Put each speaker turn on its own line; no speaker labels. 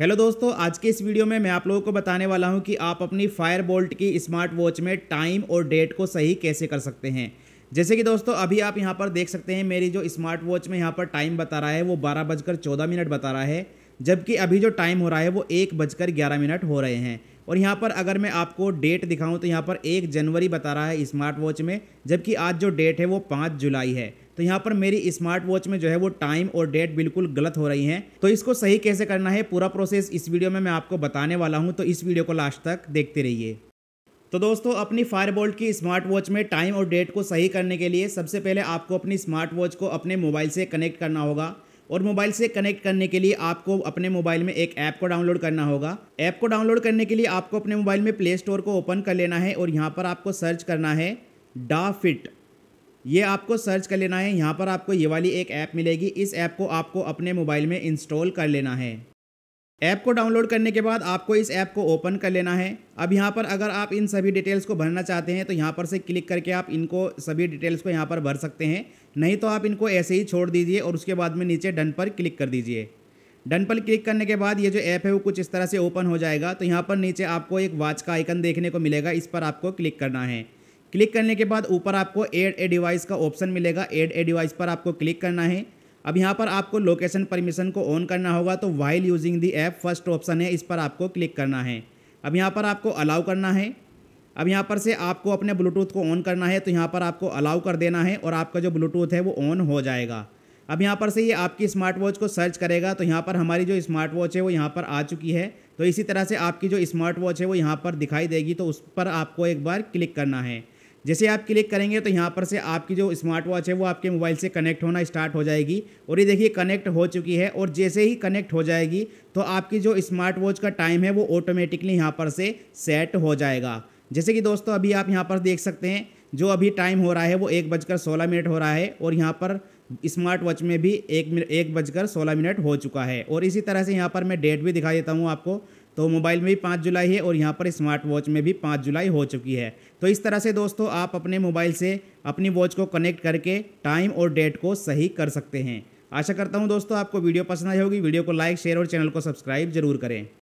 hello दोस्तों आज के इस वीडियो में मैं आप लोगों को बताने वाला हूं कि आप अपनी फायर बोल्ट की स्मार्ट वॉच में टाइम और डेट को सही कैसे कर सकते हैं जैसे कि दोस्तों अभी आप यहां पर देख सकते हैं मेरी जो स्मार्ट वॉच में यहां पर टाइम बता रहा है वो बारह बजकर चौदह मिनट बता रहा है जबकि अभी जो टाइम हो रहा है वो एक बजकर ग्यारह मिनट हो रहे हैं और यहाँ पर अगर मैं आपको डेट दिखाऊँ तो यहाँ पर एक जनवरी बता रहा है स्मार्ट वॉच में जबकि आज जो डेट है वो पाँच जुलाई है तो यहाँ पर मेरी स्मार्ट वॉच में जो है वो टाइम और डेट बिल्कुल गलत हो रही है तो इसको सही कैसे करना है पूरा प्रोसेस इस वीडियो में मैं आपको बताने वाला हूँ तो इस वीडियो को लास्ट तक देखते रहिए तो दोस्तों अपनी फायरबोल्ट की स्मार्ट वॉच में टाइम और डेट को सही करने के लिए सबसे पहले आपको अपनी स्मार्ट वॉच को अपने मोबाइल से कनेक्ट करना होगा और मोबाइल से कनेक्ट करने के लिए आपको अपने मोबाइल में एक ऐप को डाउनलोड करना होगा ऐप को डाउनलोड करने के लिए आपको अपने मोबाइल में प्ले स्टोर को ओपन कर लेना है और यहाँ पर आपको सर्च करना है डा फिट ये आपको सर्च कर लेना है यहाँ पर आपको ये वाली एक ऐप मिलेगी इस ऐप को आपको अपने मोबाइल में इंस्टॉल कर लेना है ऐप को डाउनलोड करने के बाद आपको इस ऐप को ओपन कर लेना है अब यहाँ पर अगर आप इन सभी डिटेल्स को भरना चाहते हैं तो यहाँ पर से क्लिक करके आप इनको सभी डिटेल्स को यहाँ पर भर सकते हैं नहीं तो आप इनको ऐसे ही छोड़ दीजिए और उसके बाद में नीचे डन पर क्लिक कर दीजिए डन पर क्लिक करने के बाद ये जो ऐप है वो कुछ इस तरह से ओपन हो जाएगा तो यहाँ पर नीचे आपको एक वॉच का आइकन देखने को मिलेगा इस पर आपको क्लिक करना है क्लिक करने के बाद ऊपर आपको एड ए डिवाइस का ऑप्शन मिलेगा एड ए डिवाइस पर आपको क्लिक करना है अब यहाँ पर आपको लोकेशन परमिशन को ऑन करना होगा तो while using the app first option है इस पर आपको क्लिक करना है अब यहाँ पर आपको अलाउ करना है अब यहाँ पर से आपको अपने ब्लूटूथ को ऑन करना है तो यहाँ पर आपको अलाउ कर देना है और आपका जो ब्लूटूथ है वो ऑन हो जाएगा अब यहाँ पर से ये आपकी स्मार्ट वॉच को सर्च करेगा तो यहाँ पर हमारी जो स्मार्ट वॉच है वो यहाँ पर आ चुकी है तो इसी तरह से आपकी जो स्मार्ट वॉच है वो यहाँ पर दिखाई देगी तो उस पर आपको एक बार क्लिक करना है जैसे आप क्लिक करेंगे तो यहाँ पर से आपकी जो स्मार्ट वॉच है वो आपके मोबाइल से कनेक्ट होना स्टार्ट हो जाएगी और ये देखिए कनेक्ट हो चुकी है और जैसे ही कनेक्ट हो जाएगी तो आपकी जो स्मार्ट वॉच का टाइम है वो ऑटोमेटिकली यहाँ पर से सेट हो जाएगा जैसे कि दोस्तों अभी आप यहाँ पर देख सकते हैं जो अभी टाइम हो रहा है वो एक बजकर सोलह मिनट हो रहा है और यहाँ पर स्मार्ट वॉच में भी एक मिनट एक बजकर सोलह मिनट हो चुका है और इसी तरह से यहाँ पर मैं डेट भी दिखा देता हूँ आपको तो मोबाइल में भी पाँच जुलाई है और यहाँ पर स्मार्ट वॉच में भी पाँच जुलाई हो चुकी है तो इस तरह से दोस्तों आप अपने मोबाइल से अपनी वॉच को कनेक्ट करके टाइम और डेट को सही कर सकते हैं आशा करता हूँ दोस्तों आपको वीडियो पसंद आई होगी वीडियो को लाइक शेयर और चैनल को सब्सक्राइब जरूर करें